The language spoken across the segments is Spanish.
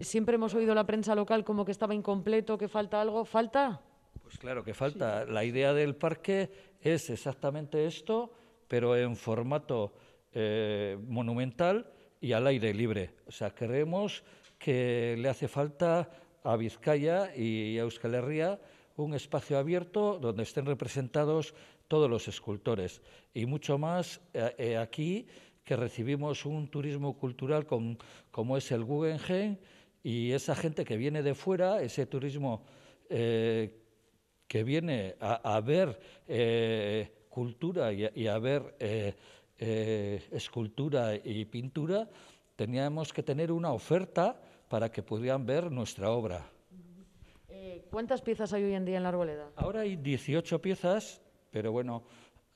Siempre hemos oído la prensa local como que estaba incompleto, que falta algo. ¿Falta? Pues claro que falta. La idea del parque es exactamente esto, pero en formato eh, monumental y al aire libre. O sea, creemos que le hace falta a Vizcaya y a Euskal Herria un espacio abierto donde estén representados todos los escultores y mucho más eh, eh, aquí que recibimos un turismo cultural como es el Guggenheim y esa gente que viene de fuera, ese turismo eh, que viene a, ver eh, cultura y a, ver eh, escultura y pintura, teníamos que tener una oferta para que pudieran ver nuestra obra. ¿Cuántas piezas hay hoy en día en la arboleda? Ahora hay 18 piezas, pero bueno,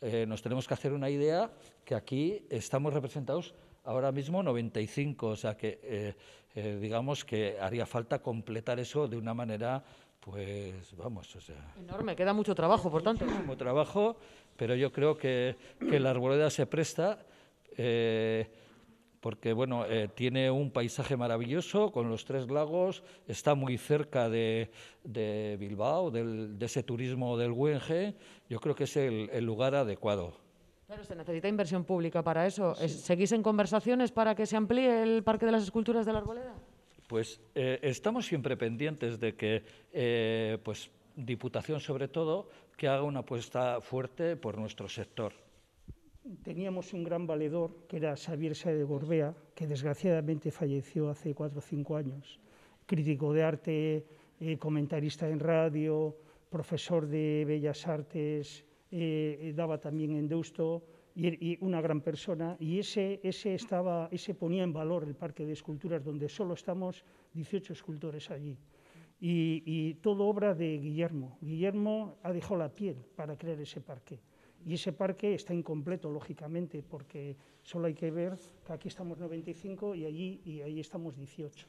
eh, nos tenemos que hacer una idea que aquí estamos representados ahora mismo 95, o sea que eh, eh, digamos que haría falta completar eso de una manera, pues vamos, o sea... Enorme, queda mucho trabajo, por tanto. Mucho trabajo, pero yo creo que, que la arboleda se presta porque bueno, eh, tiene un paisaje maravilloso con los tres lagos, está muy cerca de, Bilbao, de ese turismo del Güenge, yo creo que es el, lugar adecuado. Pero se necesita inversión pública para eso. ¿Seguís en conversaciones para que se amplíe el Parque de las Esculturas de la Arboleda? Pues eh, estamos siempre pendientes de que, eh, pues, Diputación sobre todo, que haga una apuesta fuerte por nuestro sector teníamos un gran valedor, que era Xavier Sae de Gorbea, que desgraciadamente falleció hace cuatro o cinco años, crítico de arte, eh, comentarista en radio, profesor de Bellas Artes, eh, eh, daba también en Deusto, y, er, una gran persona, y ese, ponía en valor el Parque de Esculturas, donde solo estamos 18 escultores allí. Y, y todo obra de Guillermo. Guillermo ha dejado la piel para crear ese parque. Y ese parque está incompleto, lógicamente, porque solo hay que ver que aquí estamos 95 y allí, y allí estamos 18.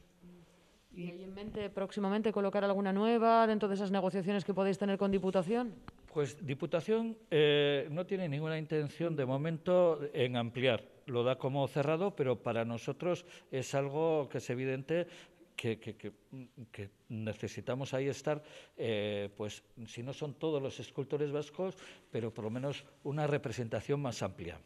¿Y hay en mente próximamente colocar alguna nueva dentro de esas negociaciones que podéis tener con Diputación? Pues Diputación eh, no tiene ninguna intención de momento en ampliar. Lo da como cerrado, pero para nosotros es algo que es evidente que, necesitamos ahí estar, eh, pues si no son todos los escultores vascos, pero por lo menos una representación más amplia.